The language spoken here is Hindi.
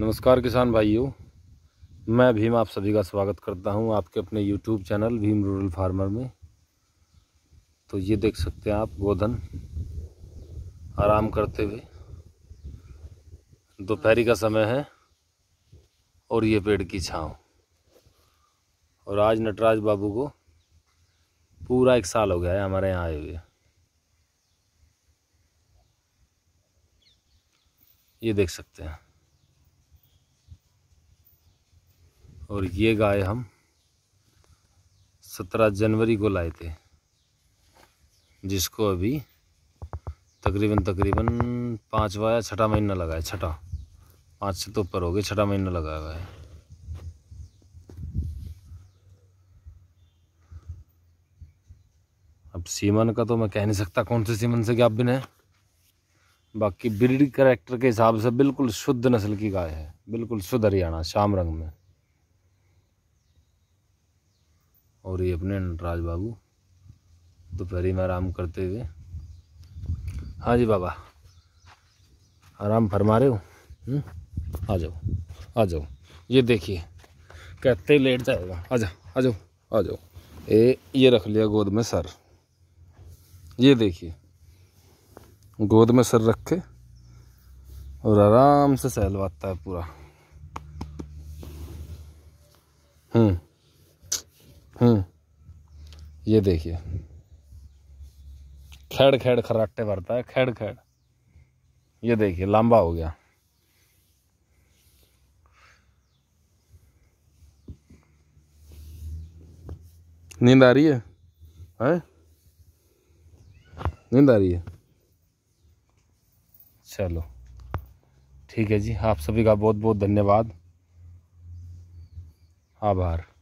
नमस्कार किसान भाइयों मैं भीम आप सभी का स्वागत करता हूं आपके अपने YouTube channel Bhim rural farmer में तो ये देख सकते हैं आप गोधन आराम करते हुए दोपहरी का समय है और ये पेड़ की छाँव और आज नटराज बाबू को पूरा एक साल हो गया है हमारे यहाँ आए हुए ये देख सकते हैं और ये गाय हम सत्रह जनवरी को लाए थे जिसको अभी तकरीबन तकरीबन पाँचवा या छठा महीना लगा है छठा पाँच से तो ऊपर हो गए छठा महीना लगा हुआ है अब सीमन का तो मैं कह नहीं सकता कौन से सीमन से क्या बिन है बाकी ब्रीड करेक्टर के हिसाब से बिल्कुल शुद्ध नस्ल की गाय है बिल्कुल शुद्ध हरियाणा शाम रंग में और ये अपने नटराज बाबू दोपहरी में आराम करते हुए हाँ जी बाबा आराम फरमा रहे हो हम्म? आ जाओ आ जाओ ये देखिए कहते ही लेट जाएगा आ जाओ आ जाओ आ जाओ ए ये रख लिया गोद में सर ये देखिए गोद में सर रख के और आराम से सहलवाता है पूरा हम्म हम्म। ये देखिए खेड़ खेड़ खराटे भरता है खेड़ खेड़ ये देखिए लंबा हो गया नींद आ रही है हैं नींद आ रही है चलो ठीक है जी आप सभी का बहुत बहुत धन्यवाद आभार